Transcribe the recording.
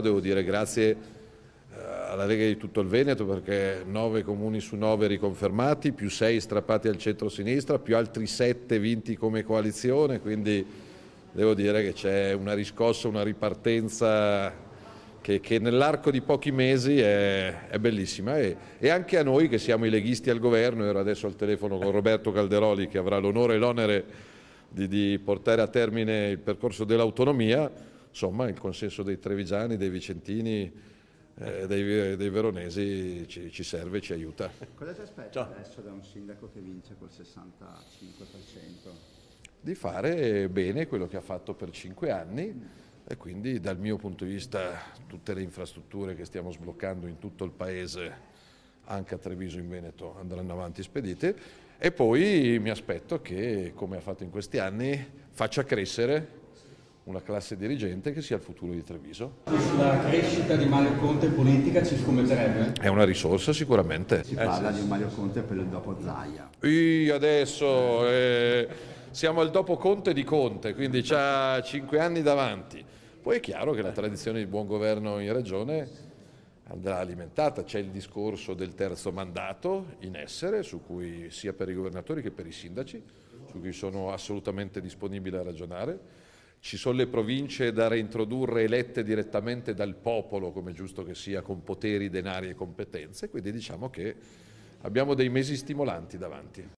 Devo dire grazie eh, alla Lega di tutto il Veneto perché nove comuni su nove riconfermati, più sei strappati al centro-sinistra, più altri sette vinti come coalizione, quindi devo dire che c'è una riscossa, una ripartenza che, che nell'arco di pochi mesi è, è bellissima e, e, anche a noi che siamo i leghisti al governo, ero adesso al telefono con Roberto Calderoli che avrà l'onore e l'onere di, di portare a termine il percorso dell'autonomia, insomma il consenso dei trevigiani, dei vicentini, eh, ecco. dei, dei, veronesi ci, ci serve e ci aiuta. Cosa ti aspetta Ciao. adesso da un sindaco che vince col 65%? Di fare bene quello che ha fatto per cinque anni e quindi dal mio punto di vista tutte le infrastrutture che stiamo sbloccando in tutto il paese, anche a Treviso in Veneto, andranno avanti spedite e poi mi aspetto che, come ha fatto in questi anni, faccia crescere una classe dirigente che sia il futuro di Treviso. La crescita di Mario Conte in politica ci scommetterebbe? È una risorsa sicuramente. Si parla sì. di Mario Conte per il dopo Zaia. Io adesso eh, siamo al dopo Conte di Conte, quindi ha cinque anni davanti. Poi è chiaro che la tradizione di buon governo in regione andrà alimentata. C'è il discorso del terzo mandato in essere, su cui sia per i governatori che per i sindaci, su cui sono assolutamente disponibile a ragionare ci sono le province da reintrodurre elette direttamente dal popolo, come giusto che sia, con poteri, denari e competenze, quindi diciamo che abbiamo dei mesi stimolanti davanti.